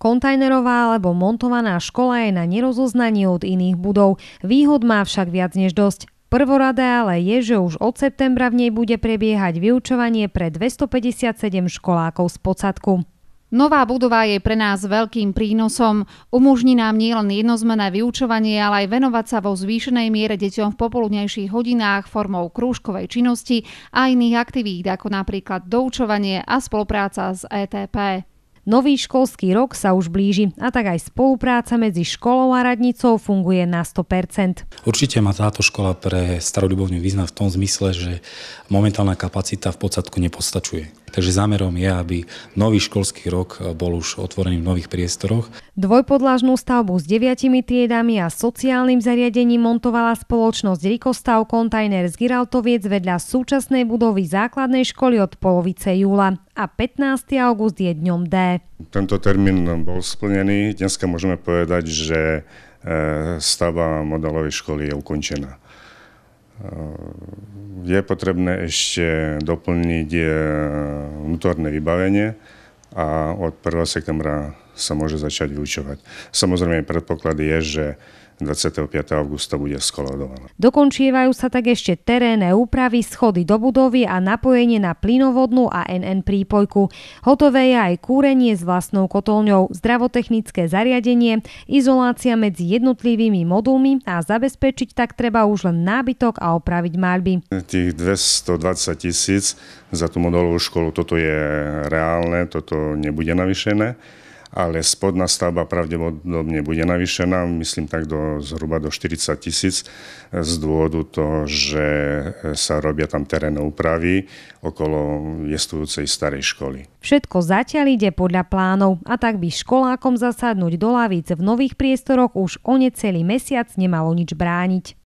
Kontajnerová alebo montovaná škola je na nerozoznanie od iných budov. Výhod má však viac než dosť. Prvoradé ale je, že už od septembra v nej bude prebiehať vyučovanie pre 257 školákov z podsadku. Nová budova je pre nás veľkým prínosom. Umožní nám nielen jednozmené vyučovanie, ale aj venovať sa vo zvýšenej miere deťom v popoludnejších hodinách formou krúžkovej činnosti a iných aktivít, ako napríklad doučovanie a spolupráca s ETP. Nový školský rok sa už blíži a tak aj spolupráca medzi školou a radnicou funguje na 100%. Určite má táto škola pre starodubovňu význam v tom zmysle, že momentálna kapacita v podstatku nepostačuje. Takže zámerom je, aby nový školský rok eh, bol už otvorený v nových priestoroch. Dvojpodlážnú stavbu s deviatimi triedami a sociálnym zariadením montovala spoločnosť Rikostav Container z Giraltoviec vedľa súčasnej budovy základnej školy od polovice júla a 15. august je dňom D. Tento termín bol splnený. Dneska môžeme povedať, že eh, stava modelovej školy je ukončená. Eh, je potrebné ešte doplniť eh, vnútorné vybavenie a od 1. septembra sa môže začať vyučovať. Samozrejme, predpoklad je, že 25. augusta bude skoladovaná. Dokončievajú sa tak ešte terénne úpravy, schody do budovy a napojenie na plynovodnú a NN prípojku. Hotové je aj kúrenie s vlastnou kotolňou, zdravotechnické zariadenie, izolácia medzi jednotlivými modulmi a zabezpečiť tak treba už len nábytok a opraviť maľby. Tých 220 tisíc za tú modelovú školu, toto je reálne, toto nebude navyšené ale spodná stavba pravdepodobne bude navýšená, myslím tak do, zhruba do 40 tisíc z dôvodu toho, že e, sa robia tam terénne úpravy okolo jestujúcej starej školy. Všetko zatiaľ ide podľa plánov a tak by školákom zasadnúť do lavíc v nových priestoroch už o necelý mesiac nemalo nič brániť.